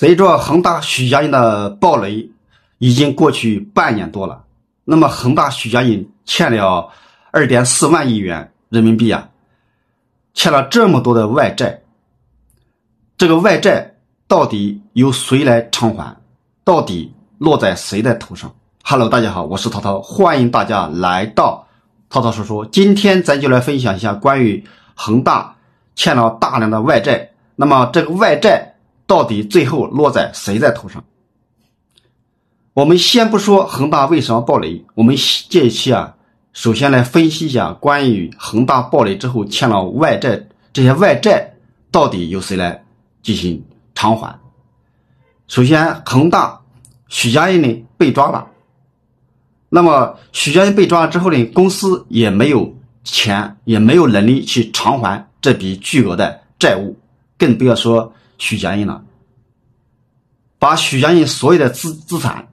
随着恒大许家印的暴雷已经过去半年多了，那么恒大许家印欠了二点四万亿元人民币啊，欠了这么多的外债，这个外债到底由谁来偿还？到底落在谁的头上？Hello，大家好，我是涛涛，欢迎大家来到涛涛说说，今天咱就来分享一下关于恒大欠了大量的外债，那么这个外债。到底最后落在谁在头上？我们先不说恒大为什么暴雷，我们这一期啊，首先来分析一下关于恒大暴雷之后欠了外债，这些外债到底由谁来进行偿还？首先，恒大许家印呢被抓了，那么许家印被抓了之后呢，公司也没有钱，也没有能力去偿还这笔巨额的债务，更不要说许家印了。把许家印所有的资资产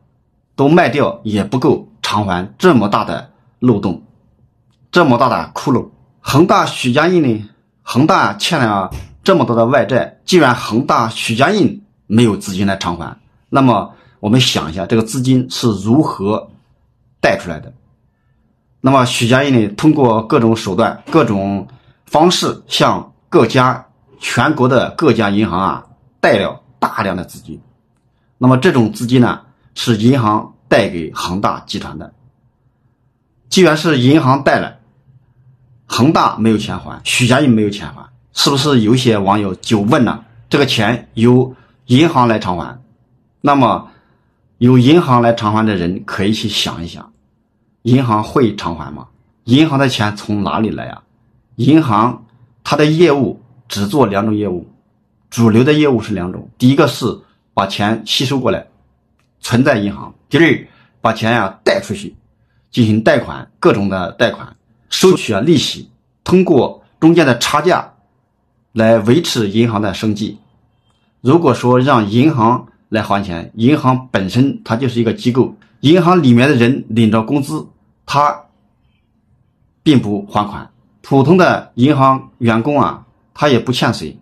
都卖掉也不够偿还这么大的漏洞，这么大的窟窿。恒大许家印呢？恒大欠了这么多的外债，既然恒大许家印没有资金来偿还，那么我们想一下，这个资金是如何贷出来的？那么许家印呢？通过各种手段、各种方式，向各家全国的各家银行啊，贷了大量的资金。那么这种资金呢，是银行贷给恒大集团的。既然是银行贷了，恒大没有钱还，许家印没有钱还，是不是有些网友就问了：这个钱由银行来偿还？那么由银行来偿还的人可以去想一想，银行会偿还吗？银行的钱从哪里来啊？银行它的业务只做两种业务，主流的业务是两种，第一个是。把钱吸收过来，存在银行。第二，把钱呀贷出去，进行贷款，各种的贷款，收取啊利息，通过中间的差价来维持银行的生计。如果说让银行来还钱，银行本身它就是一个机构，银行里面的人领着工资，他并不还款。普通的银行员工啊，他也不欠谁，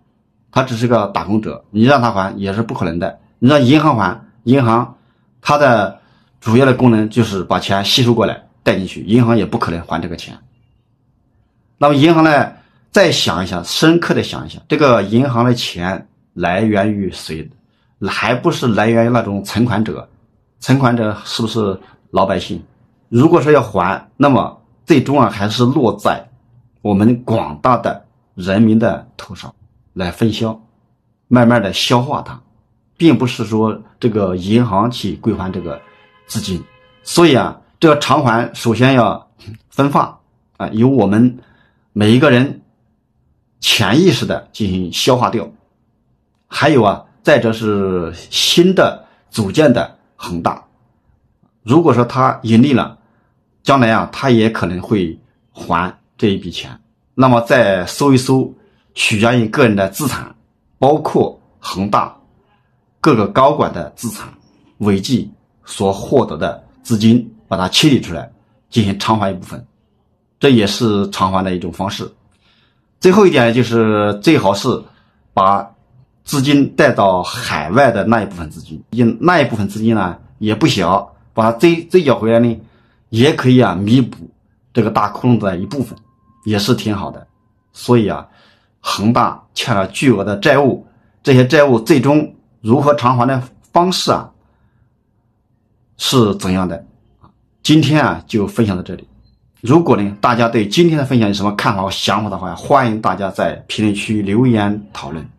他只是个打工者，你让他还也是不可能的。你让银行还银行，它的主要的功能就是把钱吸收过来带进去。银行也不可能还这个钱。那么银行呢？再想一想，深刻的想一想，这个银行的钱来源于谁？还不是来源于那种存款者？存款者是不是老百姓？如果说要还，那么最终啊，还是落在我们广大的人民的头上来分销，慢慢的消化它。并不是说这个银行去归还这个资金，所以啊，这个偿还首先要分发啊，由我们每一个人潜意识的进行消化掉。还有啊，再者是新的组建的恒大，如果说他盈利了，将来啊，他也可能会还这一笔钱。那么再搜一搜许家印个人的资产，包括恒大。各个高管的资产违纪所获得的资金，把它清理出来进行偿还一部分，这也是偿还的一种方式。最后一点就是最好是把资金带到海外的那一部分资金，因那一部分资金呢也不小，把它追追缴回来呢，也可以啊弥补这个大窟窿的一部分，也是挺好的。所以啊，恒大欠了巨额的债务，这些债务最终。如何偿还的方式啊，是怎样的今天啊就分享到这里。如果呢大家对今天的分享有什么看法和想法的话，欢迎大家在评论区留言讨论。